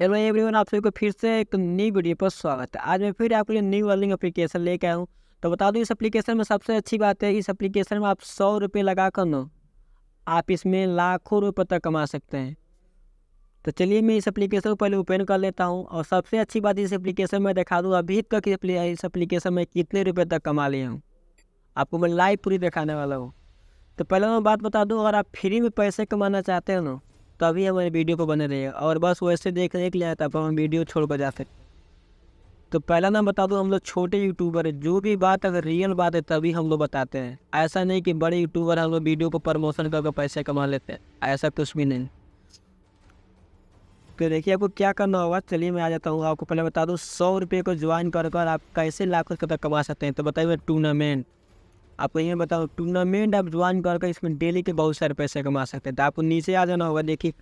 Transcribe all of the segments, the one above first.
hello everyone आप सभी को फिर से एक नई वीडियो पर स्वागत है आज मैं फिर आपके लिए न्यू वर्लिंग एप्लीकेशन लेके आया हूँ तो बता दूँ इस एप्लीकेशन में सबसे अच्छी बात है इस एप्लीकेशन में आप सौ रुपये लगा कर ना आप इसमें लाखों रुपये तक कमा सकते हैं तो चलिए मैं इस एप्लीकेशन को पहले ओपन कर लेता हूँ और सबसे अच्छी बात इस एप्लीकेशन में दिखा दूँ अभी तक इस अप्लीकेशन में कितने रुपये तक कमा लिया हूँ आपको मैं लाइव पूरी दिखाने वाला हूँ तो पहले मैं बात बता दूँ अगर आप फ्री में पैसे कमाना चाहते हो ना तो हमारे वीडियो को बने रहिए और बस वैसे देख रेख लिया तब हम वीडियो छोड़ कर जा सकते तो पहला नाम बता दूँ हम लोग छोटे यूट्यूबर है जो भी बात अगर रियल बात है तभी हम लोग बताते हैं ऐसा नहीं कि बड़े यूट्यूबर हम लोग वीडियो को प्रमोशन करके पैसे कमा लेते हैं ऐसा कुछ भी नहीं तो देखिए आपको क्या करना होगा चलिए मैं आ जाता हूँ आपको पहले बता दूँ सौ रुपये को ज्वाइन कर कर आप कैसे लाख रुपये तक कमा सकते हैं तो बताइए टूर्नामेंट आपको ये बताओ टूर्नामेंट आप ज्वाइन करके इसमें डेली के बहुत सारे पैसे कमा सकते हैं तो आपको नीचे आ जाना होगा देखिए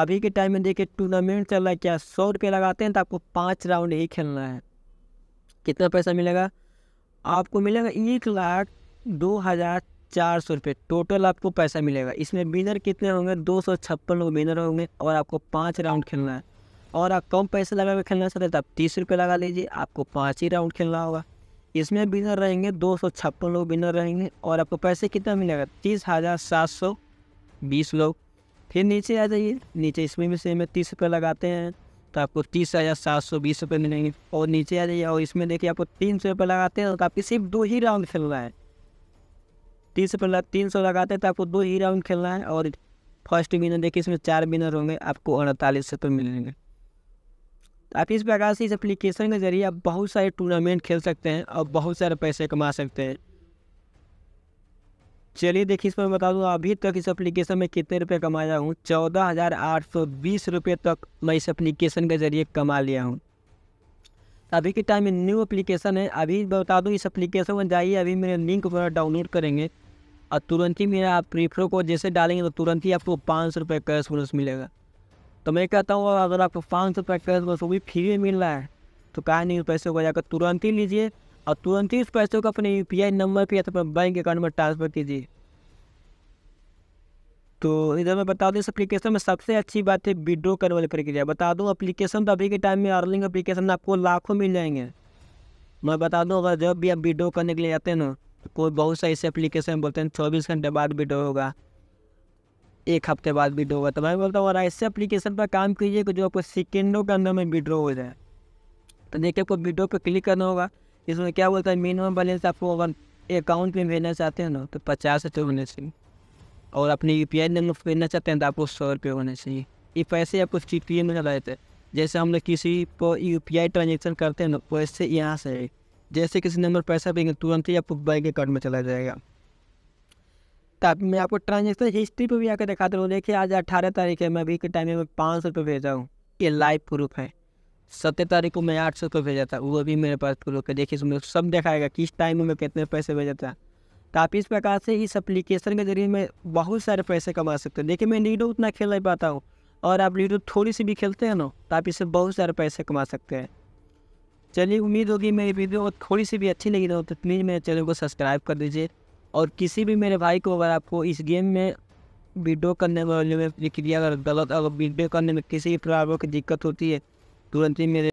अभी के टाइम में देखिए टूर्नामेंट चल रहा है क्या सौ रुपये लगाते हैं तो आपको पाँच राउंड ही खेलना है कितना पैसा मिलेगा आपको मिलेगा एक लाख दो हज़ार चार सौ रुपये टोटल आपको पैसा मिलेगा इसमें विनर कितने होंगे दो सौ छप्पन लोग विनर होंगे और आपको पाँच राउंड खेलना है और आप कम पैसे लगा के खेलना चाहते हैं तो आप तीस रुपये लगा लीजिए आपको पाँच ही राउंड खेलना होगा इसमें विनर रहेंगे दो सौ छप्पन लोग विनर रहेंगे और आपको पैसे कितना मिलेगा तीस हज़ार सात सौ बीस लोग फिर नीचे आ जाइए नीचे इसमें भी सेम है तीस रुपये लगाते हैं तो आपको तीस हज़ार सात सौ बीस रुपये मिलेंगे और नीचे आ जाइए और इसमें देखिए आपको तीन सौ रुपये लगाते हैं तो आपकी सिर्फ दो ही राउंड खेलना है तीस रुपये तीन सौ लगाते हैं तो आपको दो ही राउंड खेलना है और फर्स्ट विनर देखिए इसमें चार विनर होंगे आपको अड़तालीस रुपये मिलेंगे तो आप इस प्रकार से इस एप्लीकेशन के ज़रिए आप बहुत सारे टूर्नामेंट खेल सकते हैं और बहुत सारे पैसे कमा सकते हैं चलिए देखिए इस मैं बता दूँ अभी तक इस एप्लीकेशन में कितने रुपए कमाया हूँ चौदह हज़ार आठ सौ बीस रुपये तक मैं इस एप्लीकेशन के ज़रिए कमा लिया हूँ अभी के टाइम में न्यू एप्लीकेशन है अभी बता दूँ इस एप्लीकेशन में जाइए अभी मेरे लिंक पर डाउनलोड करेंगे और तुरंत ही मेरा आप प्रीफ्रो को जैसे डालेंगे तो तुरंत ही आपको पाँच सौ रुपये कैश बोनस मिलेगा तो मैं कहता हूँ अगर आपको पाँच सौ पैकेज बस वो भी फ्री में मिल रहा है तो कहा नहीं उस पैसे को जाकर तुरंत ही लीजिए और तुरंत ही उस पैसे को अपने यू नंबर पर या तो अपने बैंक अकाउंट में ट्रांसफ़र कीजिए तो इधर मैं बता दूँ इस एप्लीकेशन में सबसे अच्छी बात है विड्रो करने वाली प्रक्रिया बता दूँ अप्लीकेशन तो अभी के टाइम में अर्निंग में आपको लाखों मिल जाएंगे मैं बता दूँ अगर जब भी आप विड्रो करने के लिए जाते हैं ना तो कोई बहुत सारे ऐसे एप्लीकेशन बोलते हैं चौबीस घंटे बाद विड्रो होगा एक हफ्ते बाद विड्रो हुआ तो मैं बोलता हूँ और ऐसे अप्लीकेशन पर काम कीजिए कि जो आपको सेकेंडों के अंदर में विड्रो हो जाए तो देखिए आपको विड्रो पर क्लिक करना होगा इसमें क्या बोलता है मिनिमम बैलेंस आपको अगर अकाउंट में भेजना चाहते हैं ना तो पचास रुपये होने चाहिए और अपने यू पी आई नंबर भेजना चाहते हैं तो आपको सौ रुपये होने चाहिए ये पैसे आपको सी पी ए में चला थे हैं जैसे हम लोग किसी पर यू पी आई ट्रांजेक्शन करते हैं ना वैसे यहाँ से जैसे किसी नंबर पैसा भेजेंगे तुरंत ही आपको बैंक अकाउंट में चला जाएगा तो आप मैं आपको ट्रांजेक्शन हिस्ट्री पर भी आकर दिखाता हूँ देखिए आज अट्ठारह तारीख है मैं अभी के टाइम में पाँच सौ रुपये भेजा हूँ ये लाइव प्रूफ है सत्रह तारीख को मैं आठ सौ रुपये भेजा था वो भी मेरे पास प्रूफ है देखिए इसमें सब दिखाएगा किस टाइम में मैं कितने पैसे भेजा था तो आप इस प्रकार से इस अप्लीकेशन के जरिए मैं बहुत सारे पैसे कमा सकते हैं देखिए मैं लीडो उतना खेल नहीं पाता हूँ और आप लीडो थोड़ी सी भी खेलते हैं ना तो आप इससे बहुत सारे पैसे कमा सकते हैं चलिए उम्मीद होगी मेरी वीडियो थोड़ी सी भी अच्छी लगी रहो तो प्लीज़ मेरे चैनल को सब्सक्राइब कर दीजिए और किसी भी मेरे भाई को अगर आपको इस गेम में वीडियो करने वाले में प्रक्रिया अगर गलत अगर वीडियो करने में किसी भी प्रकार की दिक्कत होती है तुरंत ही मेरे